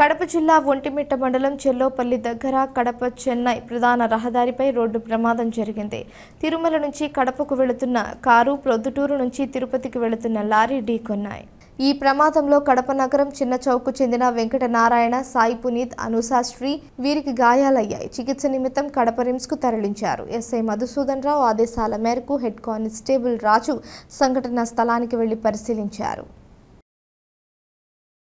కడప జిల్లా ఒంటిమిట్ట మండలం చెల్లోపల్లి దగ్గర కడప చెన్నై ప్రధాన రహదారిపై రోడ్డు ప్రమాదం జరిగింది తిరుమల నుంచి కడపకు వెళుతున్న కారు ప్రొద్దుటూరు నుంచి తిరుపతికి వెళుతున్న లారీ ఢీకొన్నాయి ఈ ప్రమాదంలో కడప నగరం చిన్న చౌక్కు చెందిన వెంకటనారాయణ సాయి పునీత్ శ్రీ వీరికి గాయాలయ్యాయి చికిత్స నిమిత్తం కడప రిమ్స్కు తరలించారు ఎస్ఐ మధుసూదన్ రావు ఆదేశాల మేరకు హెడ్ కానిస్టేబుల్ రాజు సంఘటన స్థలానికి వెళ్లి పరిశీలించారు